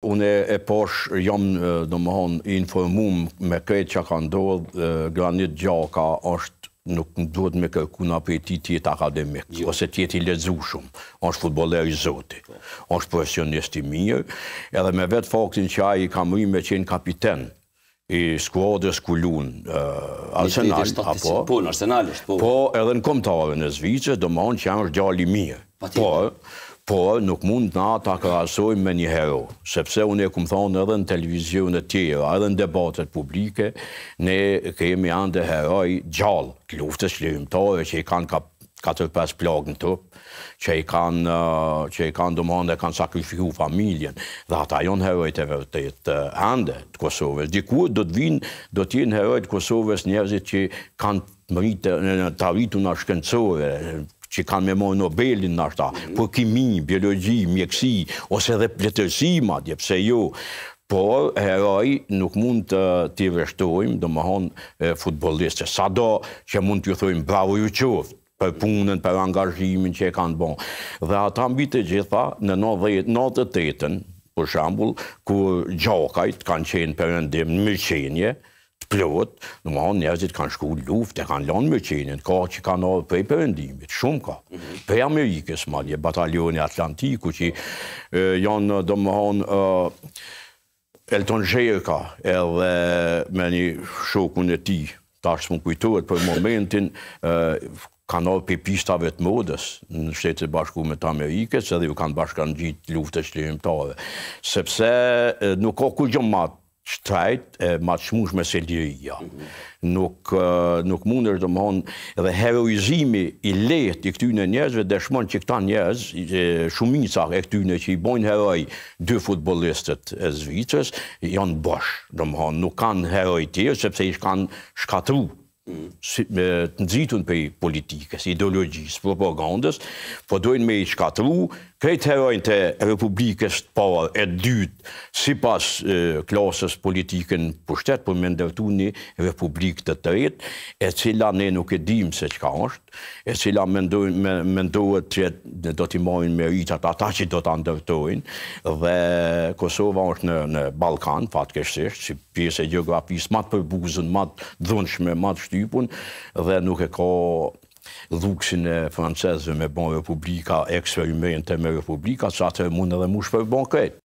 Une e posh, jam do më honë informum me këtë që ka ndodhë, granit gjaka është nuk duhet me kërku në apetit tjetë akademik, jo. ose tjetë i lezu shumë, është futboler i zoti, po. është profesionist i mirë, edhe me vetë faktin që a i kam rrimë me qenë kapiten, i skuadrës ku lunë apo? Po, në po. Po, edhe në komtarën e zvicës, do më honë që janë është gjalli mirë. Po, por nuk mund na ta krasojmë me një hero, sepse unë e këmë thonë edhe në televizion e tjera, edhe në debatet publike, ne kemi janë dhe heroj gjallë, të luftës lirimtore që i kanë ka 4-5 plagë në trup, që i kanë, që kanë dëmohën dhe kanë sakrifiku familjen, dhe ata jonë herojt e vërtet ande të Kosovës. Dikur do të vinë, do të jenë herojt Kosovës njerëzit që kanë të arritu në shkencore, që kanë me mojë Nobelin në ashta, mhm. po kimi, biologi, mjekësi, ose dhe pletërsi ma, dje pse jo, por heroj nuk mund të t'i vështojmë, do më honë futboliste, sa do që mund ju thujmë bravo ju qoftë, për punën, për angazhimin që e kanë bon. Dhe ata mbi të gjitha në 98-ën, për shambull, kur gjokajt kanë qenë për në mëqenje, plot, në më hanë njerëzit kanë shku luft, e kanë lanë më qenin, ka që kanë arë prej përëndimit, shumë ka. Mhm. Prej Amerikës, ma një batalioni Atlantiku, që janë, do më hanë, Elton Gjerka, edhe me një shokun e ti, tash më kujtuat për momentin, kanë arë për pistave të modës në shtetë të bashku me të Amerikës, edhe ju kanë bashkan gjitë luftës të lëjmëtare, sepse nuk ka ku gjëmatë shtrajt e matëshmushme se liria. Mm -hmm. nuk, nuk mund është të mëhon dhe heroizimi i lehtë i këtyne njerëzve, dëshmon që këta njerëz, shumica e këtyne që i bojnë heroj dy futbolistët e Zvicës, janë bosh, nuk kanë heroj tjerë, sepse i shkanë shkatru të nëzitun për politikës, ideologjis, propagandës, po dojnë me i shkatru, krejtë herojnë të republikës të po parë e dytë, si pas klasës politikën për shtetë, për po me ndërtu një republikë të të rritë, e cila ne nuk e dimë se qka është, e cila me ndohet që do t'i marrin me rritat ata që do t'a ndërtojnë, dhe Kosova është në Balkan, fatkeshësht, që pjesë e geografisë, matë përbuzën, matë dhënshme, matë typun dhe nuk e ka dhukshin e francesve me banë republika, ekstra i mejnë me republika, që atë mund edhe mu për banë këtë.